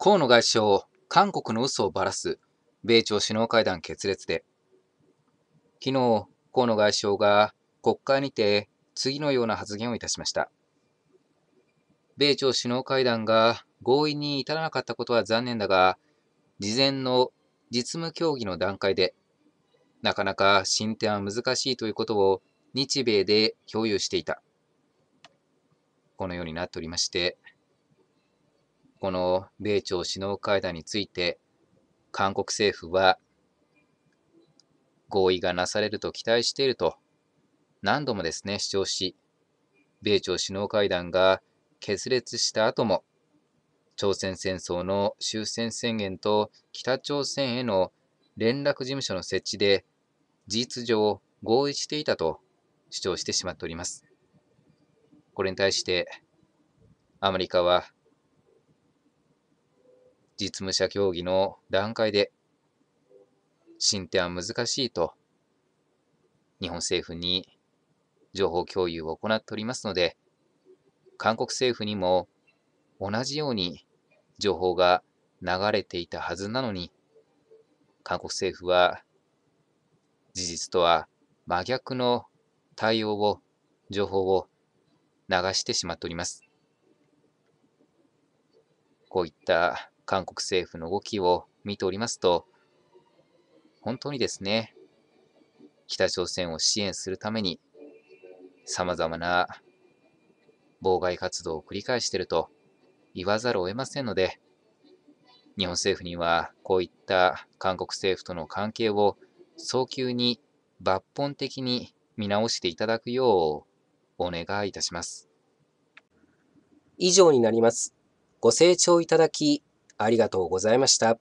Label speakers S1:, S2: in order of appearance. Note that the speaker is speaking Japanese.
S1: 河野外相、韓国の嘘をばらす、米朝首脳会談決裂で、昨日、河野外相が国会にて次のような発言をいたしました。米朝首脳会談が合意に至らなかったことは残念だが、事前の実務協議の段階で、なかなか進展は難しいということを日米で共有していた。このようになっておりまして、この米朝首脳会談について、韓国政府は合意がなされると期待していると何度もですね、主張し、米朝首脳会談が決裂した後も、朝鮮戦争の終戦宣言と北朝鮮への連絡事務所の設置で事実上合意していたと主張してしまっております。これに対してアメリカは実務者協議の段階で進展は難しいと日本政府に情報共有を行っておりますので、韓国政府にも同じように情報が流れていたはずなのに、韓国政府は事実とは真逆の対応を、情報を流してしまっております。こういった韓国政府の動きを見ておりますと、本当にですね、北朝鮮を支援するために、様々な妨害活動を繰り返していると言わざるを得ませんので、日本政府にはこういった韓国政府との関係を早急に抜本的に見直していただくようお願いいたします。以上になります。ご清聴いただきありがとうございました。